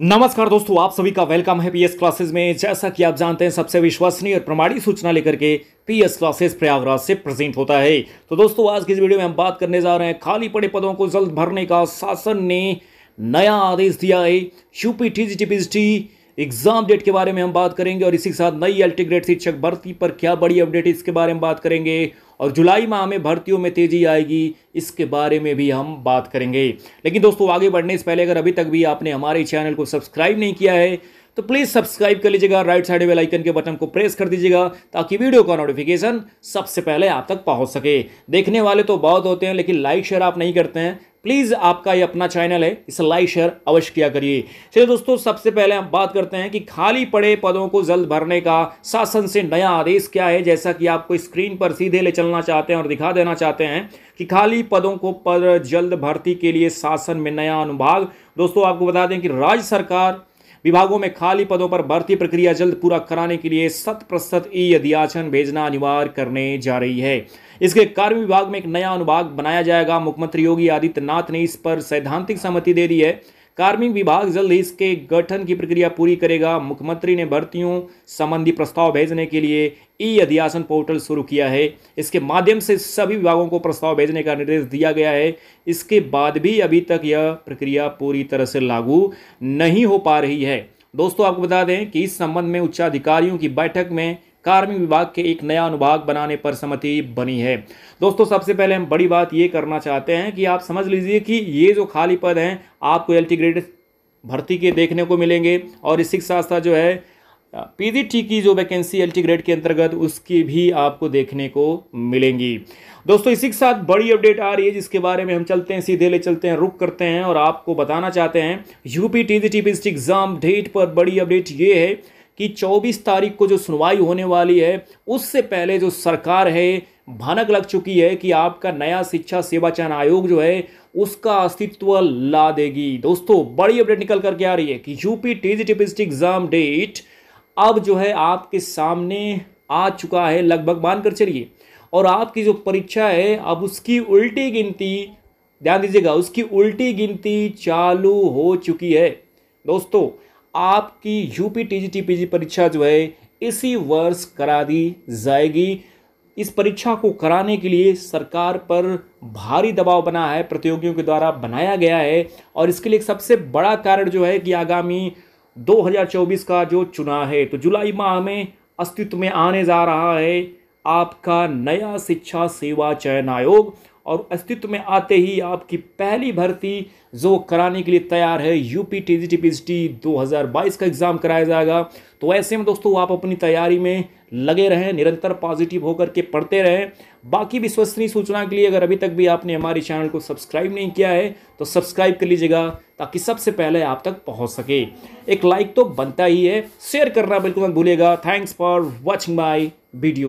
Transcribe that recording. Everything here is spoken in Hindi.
नमस्कार दोस्तों आप सभी का वेलकम है पीएस क्लासेस में जैसा कि आप जानते हैं सबसे विश्वसनीय और प्रमाणिक सूचना लेकर के पीएस क्लासेस प्रयागराज से प्रेजेंट होता है तो दोस्तों आज की इस वीडियो में हम बात करने जा रहे हैं खाली पड़े पदों को जल्द भरने का शासन ने नया आदेश दिया है यूपी टीजी एग्जाम डेट के बारे में हम बात करेंगे और इसी के साथ नई अल्टीग्रेट शिक्षक भर्ती पर क्या बड़ी अपडेट इसके बारे में बात करेंगे और जुलाई माह में भर्तियों में तेजी आएगी इसके बारे में भी हम बात करेंगे लेकिन दोस्तों आगे बढ़ने से पहले अगर अभी तक भी आपने हमारे चैनल को सब्सक्राइब नहीं किया है तो प्लीज़ सब्सक्राइब कर लीजिएगा राइट साइड बेल आइकन के बटन को प्रेस कर दीजिएगा ताकि वीडियो का नोटिफिकेशन सबसे पहले आप तक पहुंच सके देखने वाले तो बहुत होते हैं लेकिन लाइक शेयर आप नहीं करते हैं प्लीज़ आपका ये अपना चैनल है इसे लाइक शेयर अवश्य किया करिए चलिए दोस्तों सबसे पहले हम बात करते हैं कि खाली पड़े पदों को जल्द भरने का शासन से नया आदेश क्या है जैसा कि आपको स्क्रीन पर सीधे ले चलना चाहते हैं और दिखा देना चाहते हैं कि खाली पदों को पर जल्द भर्ती के लिए शासन में नया अनुभाग दोस्तों आपको बता दें कि राज्य सरकार विभागों में खाली पदों पर भर्ती प्रक्रिया जल्द पूरा कराने के लिए शत प्रतिशत ई अधियाचन भेजना अनिवार्य करने जा रही है इसके कार्य विभाग में एक नया अनुभाग बनाया जाएगा मुख्यमंत्री योगी आदित्यनाथ ने इस पर सैद्धांतिक सहमति दे दी है कार्मिक विभाग जल्द ही इसके गठन की प्रक्रिया पूरी करेगा मुख्यमंत्री ने भर्तियों संबंधी प्रस्ताव भेजने के लिए ई अध्यासन पोर्टल शुरू किया है इसके माध्यम से सभी विभागों को प्रस्ताव भेजने का निर्देश दिया गया है इसके बाद भी अभी तक यह प्रक्रिया पूरी तरह से लागू नहीं हो पा रही है दोस्तों आपको बता दें कि इस संबंध में उच्चाधिकारियों की बैठक में कार्मिक विभाग के एक नया अनुभाग बनाने पर सहमति बनी है दोस्तों सबसे पहले हम बड़ी बात ये करना चाहते हैं कि आप समझ लीजिए कि ये जो खाली पद हैं आपको एल ग्रेड भर्ती के देखने को मिलेंगे और इसी के साथ साथ जो है पी की जो वैकेंसी एल ग्रेड के अंतर्गत उसकी भी आपको देखने को मिलेंगी दोस्तों इसी के साथ बड़ी अपडेट आ रही है जिसके बारे में हम चलते हैं सीधे ले चलते हैं रुक करते हैं और आपको बताना चाहते हैं UP T G T exam date पर बड़ी अपडेट ये है कि 24 तारीख को जो सुनवाई होने वाली है उससे पहले जो सरकार है भनक लग चुकी है कि आपका नया शिक्षा सेवा चयन आयोग जो है उसका अस्तित्व ला देगी दोस्तों बड़ी अपडेट निकल करके आ रही है कि यूपी टीजी टिपिस्टी एग्जाम डेट अब जो है आपके सामने आ चुका है लगभग मानकर चलिए और आपकी जो परीक्षा है अब उसकी उल्टी गिनती ध्यान दीजिएगा उसकी उल्टी गिनती चालू हो चुकी है दोस्तों आपकी यूपी पी जी परीक्षा जो है इसी वर्ष करा दी जाएगी इस परीक्षा को कराने के लिए सरकार पर भारी दबाव बना है प्रतियोगियों के द्वारा बनाया गया है और इसके लिए सबसे बड़ा कारण जो है कि आगामी 2024 का जो चुनाव है तो जुलाई माह में अस्तित्व में आने जा रहा है आपका नया शिक्षा सेवा चयन आयोग और अस्तित्व में आते ही आपकी पहली भर्ती जो कराने के लिए तैयार है UP T G T P T दो का एग्ज़ाम कराया जाएगा तो ऐसे में दोस्तों आप अपनी तैयारी में लगे रहें निरंतर पॉजिटिव होकर के पढ़ते रहें बाकी विश्वसनीय सूचना के लिए अगर अभी तक भी आपने हमारे चैनल को सब्सक्राइब नहीं किया है तो सब्सक्राइब कर लीजिएगा ताकि सबसे पहले आप तक पहुँच सके एक लाइक तो बनता ही है शेयर करना बिल्कुल मत भूलेगा thanks for watching my video